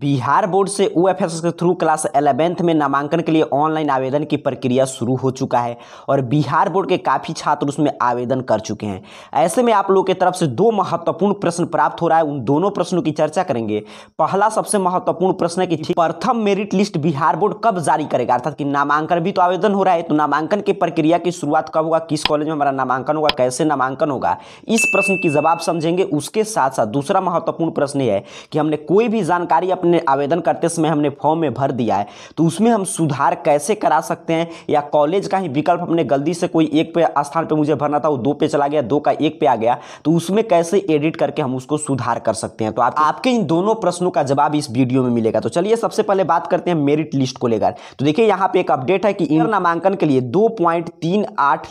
Bihar board से O F S के through class eleventh में नामांकन के लिए ऑनलाइन आवेदन की प्रक्रिया शुरू हो चुका है और बिहार बोर्ड के काफ़ी छात्र उसमें आवेदन कर चुके हैं ऐसे में आप लोगों की तरफ से दो महत्वपूर्ण प्रश्न प्राप्त हो रहा है उन दोनों प्रश्नों की चर्चा करेंगे पहला सबसे महत्वपूर्ण प्रश्न है कि प्रथम मेरिट लिस्ट बिहार बोर्ड कब जारी करेगा अर्थात कि नामांकन भी तो आवेदन हो रहा है तो नामांकन की प्रक्रिया की शुरुआत कब होगा किस कॉलेज में हमारा नामांकन होगा कैसे नामांकन होगा इस प्रश्न की जवाब समझेंगे उसके साथ साथ दूसरा महत्वपूर्ण प्रश्न है कि हमने कोई भी जानकारी अपने अपने आवेदन करते समय हमने फॉर्म में भर दिया है तो उसमें हम सुधार कैसे करा सकते हैं या कॉलेज का ही विकल्प हमने गलती से कोई एक पे स्थान पे मुझे भरना था वो दो पे चला गया दो का एक पे आ गया तो उसमें कैसे एडिट करके हम उसको सुधार कर सकते हैं तो आप, आपके इन दोनों प्रश्नों का जवाब इस वीडियो में मिलेगा तो चलिए सबसे पहले बात करते हैं मेरिट लिस्ट को लेकर तो देखिए यहाँ पे एक अपडेट है कि इंटर नामांकन के लिए दो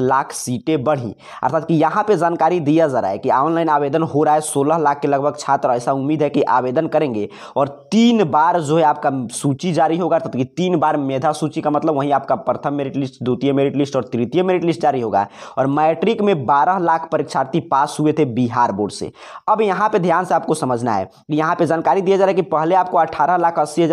लाख सीटें बढ़ी अर्थात की यहाँ पे जानकारी दिया जा रहा है कि ऑनलाइन आवेदन हो रहा है सोलह लाख के लगभग छात्र ऐसा उम्मीद है कि आवेदन करेंगे और तीन तीन बार जो है आपका सूची जारी होगा अर्थात कि तीन बार मेधा सूची का मतलब वहीं आपका प्रथम मेरिट लिस्ट द्वितीय मेरिट लिस्ट और तृतीय मेरिट लिस्ट जारी होगा और मैट्रिक में 12 लाख परीक्षार्थी पास हुए थे बिहार बोर्ड से अब यहाँ पे ध्यान से आपको समझना है यहाँ पे जानकारी दिया जा रहा है कि पहले आपको अठारह लाख अस्सी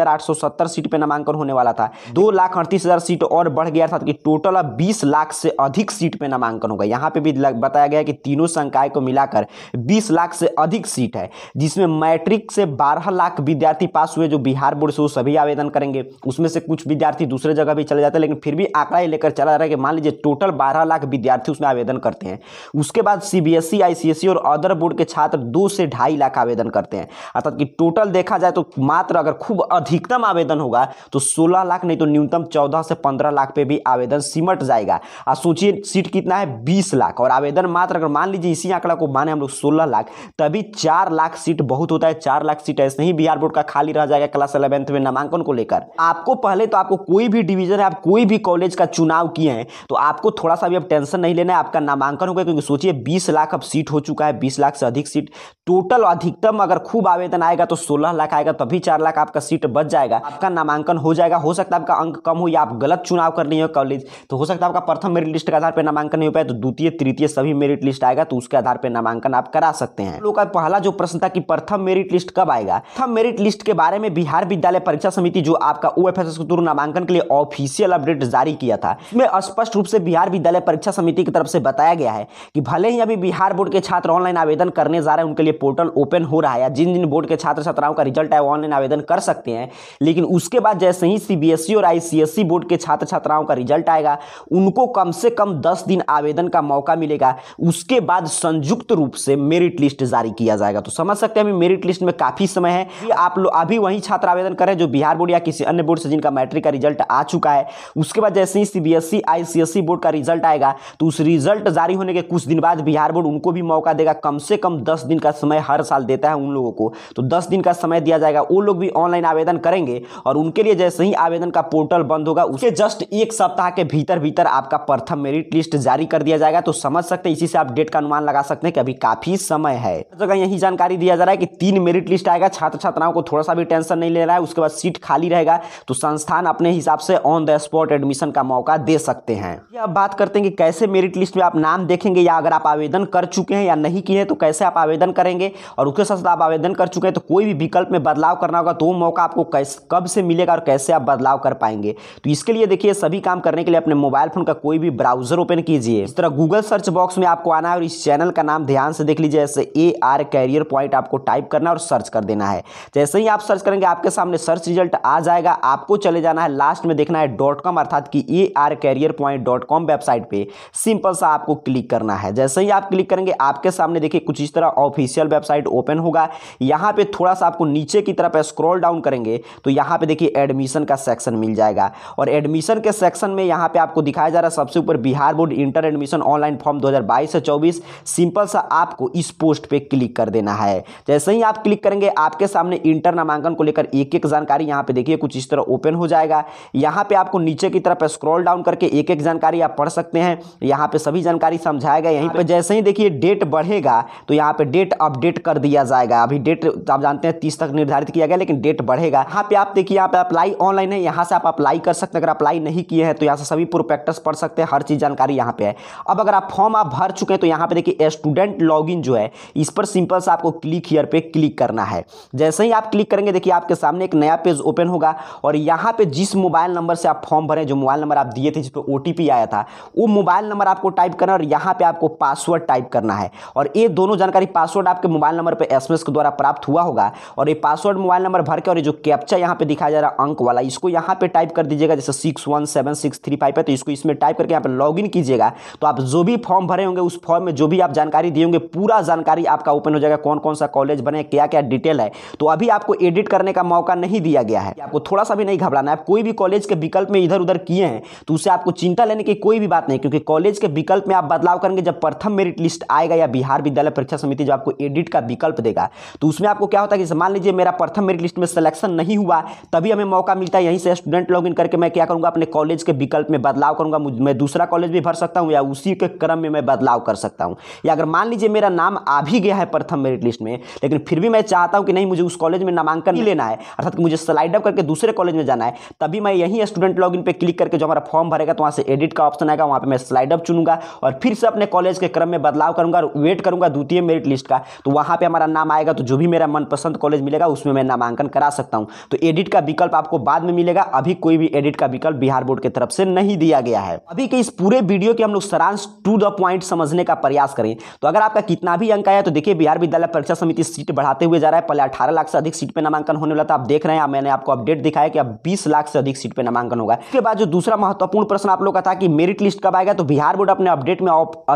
सीट पर नामांकन होने वाला था दो लाख अड़तीस सीट और बढ़ गया था कि टोटल अब बीस लाख से अधिक सीट पर नामांकन होगा यहाँ पे भी बताया गया कि तीनों संकाय को मिलाकर बीस लाख से अधिक सीट है जिसमें मैट्रिक से बारह लाख विद्यार्थी पास पास हुए जो बिहार बोर्ड से वो सभी आवेदन करेंगे उसमें से कुछ विद्यार्थी दूसरे जगह भी चले जाते हैं लेकिन फिर भी आंकड़ा ये लेकर चला रहा है कि मान लीजिए टोटल बारह लाख विद्यार्थी उसमें आवेदन करते हैं उसके बाद सीबीएसई आईसीएसई e, e और अदर बोर्ड के छात्र दो से ढाई लाख आवेदन करते हैं अर्थात कि टोटल देखा जाए तो मात्र अगर खूब अधिकतम आवेदन होगा तो सोलह लाख नहीं तो न्यूनतम चौदह से पंद्रह लाख पे भी आवेदन सिमट जाएगा और सोचिए सीट कितना है बीस लाख और आवेदन मात्र अगर मान लीजिए इसी आंकड़ा को माने हम लोग सोलह लाख तभी चार लाख सीट बहुत होता है चार लाख सीट ऐसे ही बिहार बोर्ड का खाली बाकी रह जाएगा क्लास इलेवेंथ में नामांकन को लेकर आपको पहले तो आपको कोई भी डिवीजन है आप कोई भी कॉलेज का चुनाव किए हैं तो आपको थोड़ा सा भी अब टेंशन नहीं लेना है आपका नामांकन होगा क्योंकि सोचिए बीस लाख अब सीट हो चुका है बीस लाख से अधिक सीट टोटल अधिकतम अगर खूब आवेदन आएगा तो सोलह लाख आएगा तभी चार लाख आपका सीट बच जाएगा आपका नामांकन हो जाएगा हो सकता है आपका अंक कम हो या आप गलत चुनाव कर रही हो कॉलेज तो हो सकता है आपका प्रथम मेरिट लिस्ट के आधार पर नामांकन नहीं हो पाए तो द्वितीय तृतीय सभी मेरिट लिस्ट आएगा तो उसके आधार पर नामांकन आप करा सकते हैं लोग का पहला जो प्रश्न था कि प्रथम मेरिट लिस्ट कब आएगा प्रथम मेरिट लिस्ट के बारे में बिहार विद्यालय परीक्षा समिति जो आपका ओ एफ एस नामांकन के लिए ऑफिशियल अपडेट जारी किया था इसमें स्पष्ट रूप से बिहार विद्यालय परीक्षा समिति की तरफ से बताया गया है कि भले ही अभी बिहार बोर्ड के छात्र ऑनलाइन आवेदन करने जा रहे हैं उनके लिए पोर्टल ओपन हो रहा है जिन जिन बोर्ड के छात्र छात्राओं का रिजल्ट है ऑनलाइन आवेदन कर सकते हैं लेकिन उसके बाद जैसे ही सीबीएसई e और आईसीएसई e बोर्ड के छात्र छात्राओं का रिजल्ट आएगा उनको कम से कम दस दिन आवेदन का मौका मिलेगा उसके बाद संयुक्त रूप से मेरिट लिस्ट जारी किया जाएगा तो समझ सकते हैं मेरिट लिस्ट में काफी समय है आप लोग भी वही छात्र आवेदन करें जो बिहार बोर्ड या किसी अन्य बोर्ड से जिनका मैट्रिक का रिजल्ट आ चुका है उसके बाद जैसे ही सीबीएसई आईसीएसई बोर्ड का रिजल्ट आएगा तो उस रिजल्ट जारी होने के कुछ दिन बाद बिहार बोर्ड उनको भी मौका देगा कम से कम दस दिन का समय हर साल देता है उन लोगों को तो दस दिन का समय दिया जाएगा वो लोग भी ऑनलाइन आवेदन करेंगे और उनके लिए जैसे ही आवेदन का पोर्टल बंद होगा उसके जस्ट एक सप्ताह के भीतर भीतर आपका प्रथम मेरिट लिस्ट जारी कर दिया जाएगा तो समझ सकते हैं इसी से आप डेट का अनुमान लगा सकते हैं कि अभी काफी समय है जगह यही जानकारी दिया जा रहा है कि तीन मेरिट लिस्ट आएगा छात्र छात्राओं को थोड़ा सा भी टेंशन नहीं ले रहा है उसके बाद सीट खाली रहेगा तो संस्थान अपने हिसाब से ऑन द स्पॉट एडमिशन का मौका दे सकते हैं अब बात करते हैं कि कैसे मेरिट लिस्ट में आप नाम देखेंगे या अगर आप आवेदन कर चुके हैं या नहीं किए हैं तो कैसे आप आवेदन करेंगे और उसके साथ आप आवेदन कर चुके हैं तो कोई भी विकल्प में बदलाव करना होगा तो मौका आपको कब से मिलेगा और कैसे आप बदलाव कर पाएंगे तो इसके लिए देखिए सभी काम करने के लिए अपने मोबाइल फोन का कोई भी ब्राउजर ओपन कीजिए इस तरह गूगल सर्च बॉक्स में आपको आना है और इस चैनल का नाम ध्यान से देख लीजिए जैसे ए आर कैरियर पॉइंट आपको टाइप करना और सर्च कर देना है जैसे ही आप आप सर्च करेंगे आपके सामने सर्च रिजल्ट आ जाएगा आपको चले जाना है लास्ट में देखना है डॉट कॉम अर्थात कि A R career point dot com website पे सिंपल सा आपको क्लिक करना है जैसे ही आप क्लिक करेंगे आपके सामने देखिए कुछ इस तरह ऑफिशियल वेबसाइट ओपन होगा यहाँ पे थोड़ा सा आपको नीचे की तरफ स्क्रॉल डाउन करेंगे तो यहाँ पे देखिए एडमिशन का सेक्शन मिल जाएगा और एडमिशन के सेक्शन में यहाँ पे आपको दिखाया जा रहा है सबसे ऊपर Bihar board inter admission online form 2022 से चौबीस सिंपल सा आपको इस पोस्ट पर क्लिक कर देना है जैसे ही आप क्लिक करेंगे आपके सामने इंटर नाम नामांकन को लेकर एक एक जानकारी यहाँ पे देखिए कुछ इस तरह ओपन हो जाएगा यहाँ पे आपको नीचे की तरफ स्क्रॉल डाउन करके एक एक जानकारी आप पढ़ सकते हैं यहाँ पे सभी जानकारी समझाएगा यहीं पर जैसे ही देखिए डेट बढ़ेगा तो यहाँ पे डेट अपडेट कर दिया जाएगा अभी डेट आप जानते हैं तीस तक निर्धारित किया गया लेकिन डेट बढ़ेगा यहाँ पे आप देखिए यहाँ पे अप्लाई ऑनलाइन है यहाँ से आप अप्लाई कर सकते हैं अगर अप्लाई नहीं किए हैं तो यहाँ से सभी प्रोपेक्टस पढ़ सकते हैं हर चीज़ जानकारी यहाँ पे है अब अगर आप फॉर्म आप भर चुके हैं तो यहाँ पे देखिए स्टूडेंट लॉग जो है इस पर सिंपल से आपको क्लिक हियर पे क्लिक करना है जैसे ही आप क्लिक करेंगे करेंगे देखिए आपके सामने एक नया पेज ओपन होगा और यहाँ पे जिस मोबाइल नंबर से आप फॉर्म भरें जो मोबाइल नंबर आप दिए थे जिस पर ओ आया था वो मोबाइल नंबर आपको टाइप करना और यहाँ पे आपको पासवर्ड टाइप करना है और ये दोनों जानकारी पासवर्ड आपके मोबाइल नंबर पर एस के द्वारा प्राप्त हुआ होगा और ये पासवर्ड मोबाइल नंबर भर के और ये जो कैप्चा यहाँ पे दिखाया जा रहा अंक वाला इसको यहाँ पे टाइप कर दीजिएगा जैसे six one seven six three five है तो इसको इसमें टाइप करके यहाँ पे लॉगिन कीजिएगा तो आप जो भी फॉर्म भरे होंगे उस फॉर्म में जो भी आप जानकारी दिए होंगे पूरा जानकारी आपका ओपन हो जाएगा कौन कौन सा कॉलेज बने क्या क्या डिटेल है तो अभी आपको एडिट करने का मौका नहीं दिया गया है आपको थोड़ा सा भी नहीं घबराना है आप कोई भी कॉलेज के विकल्प में इधर उधर किए हैं तो उसे आपको चिंता लेने की कोई भी बात नहीं क्योंकि कॉलेज के विकल्प में आप बदलाव करेंगे जब प्रथम मेरिट लिस्ट आएगा या बिहार विद्यालय परीक्षा समिति जब आपको एडिट का विकल्प देगा तो उसमें आपको क्या होता है कि मान लीजिए मेरा प्रथम मेरिट लिस्ट में सिलेक्शन नहीं हुआ तभी हमें मौका मिलता है यहीं से स्टूडेंट लॉग इन करके मैं क्या करूँगा अपने कॉलेज के विकल्प में बदलाव करूँगा मैं दूसरा कॉलेज भी भर सकता हूँ या उसी के क्रम में मैं बदलाव कर सकता हूँ या अगर मान लीजिए मेरा नाम आ भी गया है प्रथम मेरिट लिस्ट में लेकिन फिर भी मैं चाहता हूँ कि नहीं मुझे उस कॉलेज में नामांकन नामांकन लेना है अर्थात मुझे स्लाइड अप करके दूसरे कॉलेज में जाना है तभी मैं यहीं स्टूडेंट लॉग इन क्लिक करके जो हमारा फॉर्म भरेगा तो वहाँ से एडिट का ऑप्शन आएगा वहाँ पर मैं स्लाइड अप चुनूंगा और फिर से अपने कॉलेज के क्रम में बदलाव करूँगा और वेट करूँगा द्वितीय मेरिट लिस्ट का तो वहाँ पर हमारा नाम आएगा तो जो भी मेरा मनपसंद कॉलेज मिलेगा उसमें मैं नामांकन करा सकता हूँ तो एडिट का विकल्प आपको बाद में मिलेगा अभी कोई भी एडिट का विकल्प बिहार बोर्ड की तरफ से नहीं दिया गया है अभी के इस पूरे वीडियो के हम लोग सरांश टू द पॉइंट समझने का प्रयास करें तो अगर आपका कितना भी अंक आया तो देखिए बिहार विद्यालय परीक्षा समिति सीट बढ़ाते हुए जा रहा है पहले 18 लाख से अधिक सीट पे नामांकन होने वाला था आप देख रहे हैं मैंने आपको अपडेट दिखाया कि अब बीस लाख से अधिक सीट पर नामांकन होगा इसके बाद जो दूसरा महत्वपूर्ण प्रश्न आप लोग का था कि मेरिट लिस्ट कब आएगा तो बिहार बोर्ड अपने अपडेट में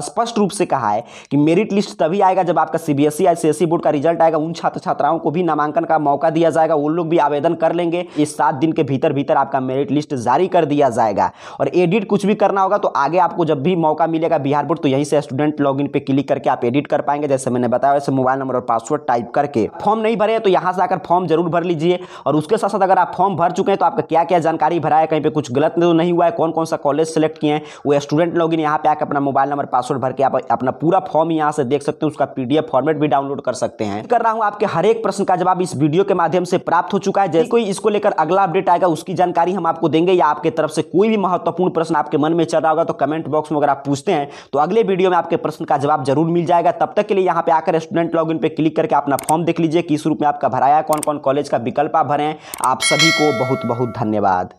स्पष्ट रूप से कहा है कि मेरिट लिस्ट तभी आएगा जब आपका CBSE C e e board का रिजल्ट आएगा उन छात्र छात्राओं को भी नामांकन का मौका दिया जाएगा वो लोग भी आवेदन कर लेंगे इस सात दिन के भीतर भीतर आपका मेरिट लिस्ट जारी कर दिया जाएगा और एडिट कुछ भी करना होगा तो आगे आपको जब भी मौका मिलेगा बिहार बोर्ड तो यहीं से स्टूडेंट लॉग इन पे क्लिक करके आप एडिट कर पाएंगे जैसे मैंने बताया वैसे मोबाइल नंबर और पासवर्ड टाइप करके फॉर्म नहीं भरे तो यहाँ से आकर फॉर्म जरूर भर लीजिए और उसके साथ साथ अगर आप फॉर्म भर चुके हैं तो आपका क्या क्या जानकारी भरा है कहीं पर कुछ गलत तो नहीं हुआ है कौन कौन सा कॉलेज सेलेक्ट किए हैं वो स्टूडेंट इन यहाँ पर आकर अपना मोबाइल नंबर पासवर्ड भर के आप अपना पूरा फॉर्म यहाँ से देख सकते हैं उसका पी फॉर्मेट भी डाउनलोड कर सकते हैं कर रहा हूँ आपके हर एक प्रश्न का जवाब इस वीडियो के माध्यम से प्राप्त हो चुका है जैसे कोई इसको लेकर अगला अपडेट आएगा उसकी जानकारी हम आपको देंगे या आपके तरफ से कोई भी महत्वपूर्ण प्रश्न आपके मन में चल रहा होगा तो कमेंट बॉक्स में अगर आप पूछते हैं तो अगले वीडियो में आपके प्रश्न का जवाब जरूर मिल जाएगा तब तक के लिए यहाँ पे आकर स्टूडेंट लॉगिन पे क्लिक करके अपना फॉर्म देख लीजिए किस रूप में आपका भराया कौन कौन कॉलेज का विकल्प आप भरें आप सभी को बहुत बहुत धन्यवाद